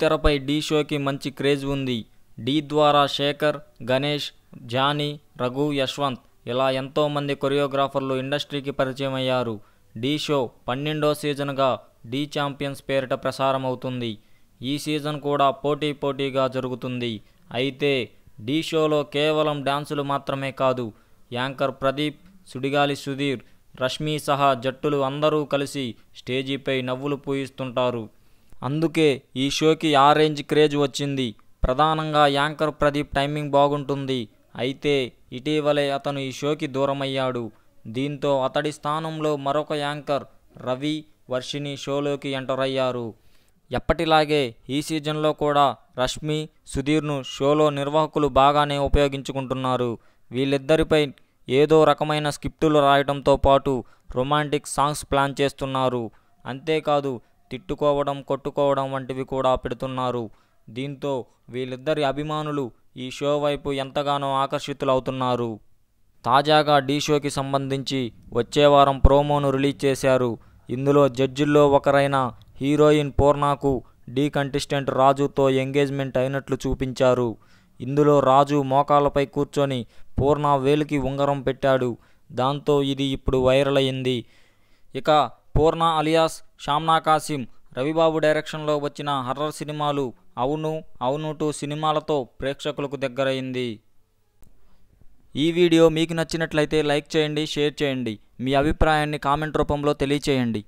తెరపై డి షోకి మంచి క్రేజ్ ఉంది డి ద్వారా శేఖర్ గణేష్ జానీ రఘు యశ్వంత్ ఇలా ఎంతోమంది కొరియోగ్రాఫర్లు ఇండస్ట్రీకి పరిచయం అయ్యారు డి షో పన్నెండో సీజన్గా డి ఛాంపియన్స్ పేరిట ప్రసారమవుతుంది ఈ సీజన్ కూడా పోటీ పోటీగా జరుగుతుంది అయితే డి షోలో కేవలం డాన్సులు మాత్రమే కాదు యాంకర్ ప్రదీప్ సుడిగాలి సుధీర్ రష్మి సహా జట్టులు అందరూ కలిసి స్టేజీపై నవ్వులు పూయిస్తుంటారు అందుకే ఈ షోకి ఆ రేంజ్ క్రేజ్ వచ్చింది ప్రధానంగా యాంకర్ ప్రదీప్ టైమింగ్ బాగుంటుంది అయితే ఇటీవలే అతను ఈ షోకి దూరమయ్యాడు దీంతో అతడి స్థానంలో మరొక యాంకర్ రవి వర్షిని షోలోకి ఎంటర్ అయ్యారు ఎప్పటిలాగే ఈ సీజన్లో కూడా రష్మి సుధీర్ను షోలో నిర్వాహకులు బాగానే ఉపయోగించుకుంటున్నారు వీళ్ళిద్దరిపై ఏదో రకమైన స్క్రిప్టులు రాయడంతో పాటు రొమాంటిక్ సాంగ్స్ ప్లాన్ చేస్తున్నారు అంతేకాదు తిట్టుకోవడం కొట్టుకోవడం వంటివి కూడా పెడుతున్నారు దీంతో వీళ్ళిద్దరి అభిమానులు ఈ షో వైపు ఎంతగానో ఆకర్షితులవుతున్నారు తాజాగా డీ షోకి సంబంధించి వచ్చేవారం ప్రోమోను రిలీజ్ చేశారు ఇందులో జడ్జిల్లో ఒకరైన హీరోయిన్ పూర్ణకు డీ కంటెస్టెంట్ రాజుతో ఎంగేజ్మెంట్ అయినట్లు చూపించారు ఇందులో రాజు మోకాలపై కూర్చొని పూర్ణ వేలికి ఉంగరం పెట్టాడు దాంతో ఇది ఇప్పుడు వైరల్ అయింది ఇక పూర్ణ అలియాస్ షామ్నా కాసిం రవిబాబు డైరెక్షన్లో వచ్చిన హర్రర్ సినిమాలు అవును అవును టూ సినిమాలతో ప్రేక్షకులకు దగ్గరయ్యింది ఈ వీడియో మీకు నచ్చినట్లయితే లైక్ చేయండి షేర్ చేయండి మీ అభిప్రాయాన్ని కామెంట్ రూపంలో తెలియచేయండి